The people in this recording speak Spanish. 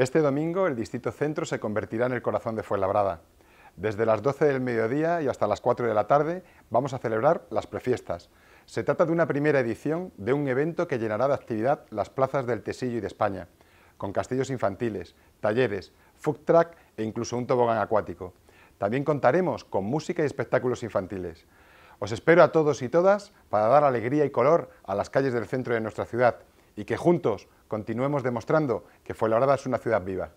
Este domingo el Distrito Centro se convertirá en el corazón de Fuenlabrada. Desde las 12 del mediodía y hasta las 4 de la tarde vamos a celebrar las prefiestas. Se trata de una primera edición de un evento que llenará de actividad las plazas del Tesillo y de España, con castillos infantiles, talleres, food truck e incluso un tobogán acuático. También contaremos con música y espectáculos infantiles. Os espero a todos y todas para dar alegría y color a las calles del centro de nuestra ciudad y que juntos continuemos demostrando que Fuenlabrada es una ciudad viva.